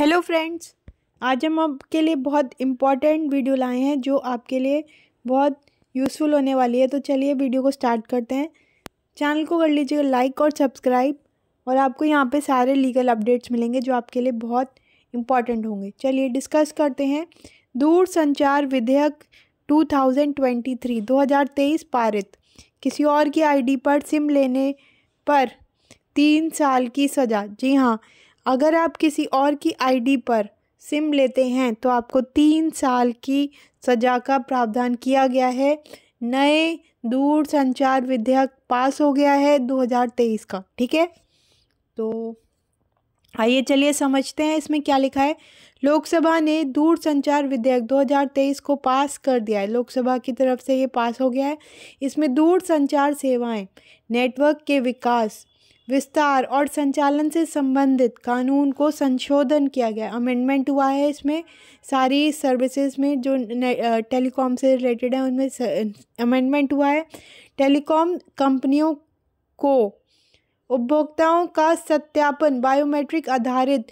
hello friends आज हम आपके लिए बहुत इम्पॉर्टेंट वीडियो लाए हैं जो आपके लिए बहुत यूज़फुल होने वाली है तो चलिए वीडियो को स्टार्ट करते हैं चैनल को कर लीजिएगा लाइक और सब्सक्राइब और आपको यहाँ पे सारे लीगल अपडेट्स मिलेंगे जो आपके लिए बहुत इम्पॉर्टेंट होंगे चलिए डिस्कस करते हैं दूर संचार विधेयक 2023 2023 पारित किसी और की आईडी पर सिम लेने पर तीन साल की सज़ा जी हाँ अगर आप किसी और की आईडी पर सिम लेते हैं तो आपको तीन साल की सज़ा का प्रावधान किया गया है नए दूर संचार विधेयक पास हो गया है 2023 का ठीक है तो आइए चलिए समझते हैं इसमें क्या लिखा है लोकसभा ने दूर संचार विधेयक 2023 को पास कर दिया है लोकसभा की तरफ से ये पास हो गया है इसमें दूर संचार सेवाएं नेटवर्क के विकास विस्तार और संचालन से संबंधित कानून को संशोधन किया गया अमेंडमेंट हुआ है इसमें सारी सर्विसेज में जो टेलीकॉम से रिलेटेड है उनमें अमेंडमेंट हुआ है टेलीकॉम कंपनियों को उपभोक्ताओं का सत्यापन बायोमेट्रिक आधारित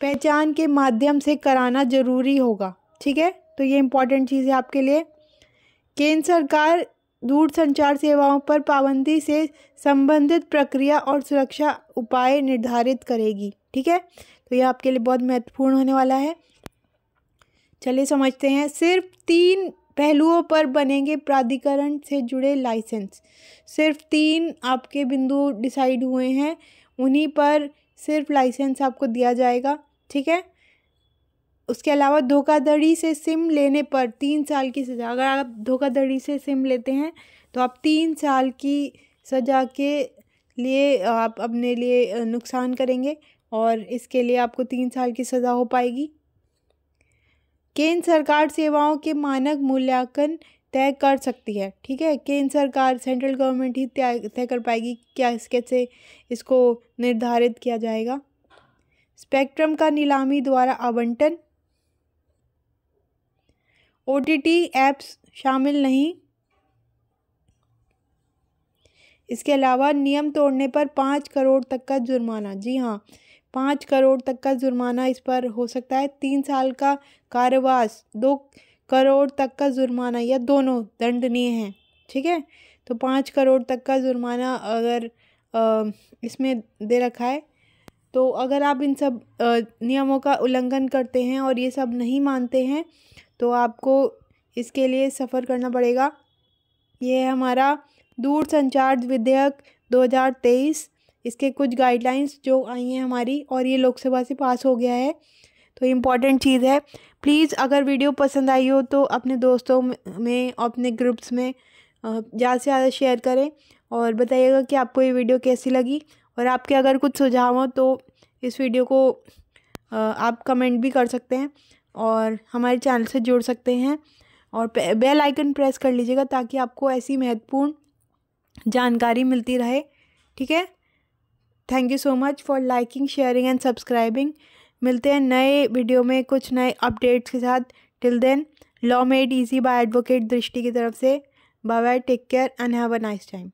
पहचान के माध्यम से कराना जरूरी होगा ठीक है तो ये इम्पॉर्टेंट चीज़ है आपके लिए केंद्र सरकार दूर संचार सेवाओं पर पाबंदी से संबंधित प्रक्रिया और सुरक्षा उपाय निर्धारित करेगी ठीक है तो यह आपके लिए बहुत महत्वपूर्ण होने वाला है चलिए समझते हैं सिर्फ तीन पहलुओं पर बनेंगे प्राधिकरण से जुड़े लाइसेंस सिर्फ तीन आपके बिंदु डिसाइड हुए हैं उन्हीं पर सिर्फ लाइसेंस आपको दिया जाएगा ठीक है उसके अलावा धोखाधड़ी से सिम लेने पर तीन साल की सज़ा अगर आप धोखाधड़ी से सिम लेते हैं तो आप तीन साल की सज़ा के लिए आप अपने लिए नुकसान करेंगे और इसके लिए आपको तीन साल की सज़ा हो पाएगी केंद्र सरकार सेवाओं के मानक मूल्यांकन तय कर सकती है ठीक है केंद्र सरकार सेंट्रल गवर्नमेंट ही तय कर पाएगी क्या इसके से इसको निर्धारित किया जाएगा स्पेक्ट्रम का नीलामी द्वारा आवंटन ओ टी टी ऐप्स शामिल नहीं इसके अलावा नियम तोड़ने पर पाँच करोड़ तक का जुर्माना जी हाँ पाँच करोड़ तक का जुर्माना इस पर हो सकता है तीन साल का कारवास दो करोड़ तक का जुर्माना या दोनों दंडनीय हैं ठीक है तो पाँच करोड़ तक का जुर्माना अगर इसमें दे रखा है तो अगर आप इन सब नियमों का उल्लंघन करते हैं और ये सब नहीं मानते हैं तो आपको इसके लिए सफ़र करना पड़ेगा ये है हमारा दूर संचार विधेयक 2023 इसके कुछ गाइडलाइंस जो आई हैं हमारी और ये लोकसभा से पास हो गया है तो इम्पॉर्टेंट चीज़ है प्लीज़ अगर वीडियो पसंद आई हो तो अपने दोस्तों में अपने ग्रुप्स में ज़्यादा से ज़्यादा शेयर करें और बताइएगा कि आपको ये वीडियो कैसी लगी और आपके अगर कुछ सुझाव हो तो इस वीडियो को आप कमेंट भी कर सकते हैं और हमारे चैनल से जुड़ सकते हैं और बेल आइकन प्रेस कर लीजिएगा ताकि आपको ऐसी महत्वपूर्ण जानकारी मिलती रहे ठीक है thank you so much for liking sharing and subscribing मिलते हैं नए वीडियो में कुछ नए अपडेट्स के साथ till then law made easy by advocate Drishti की तरफ से bye bye take care and have a nice time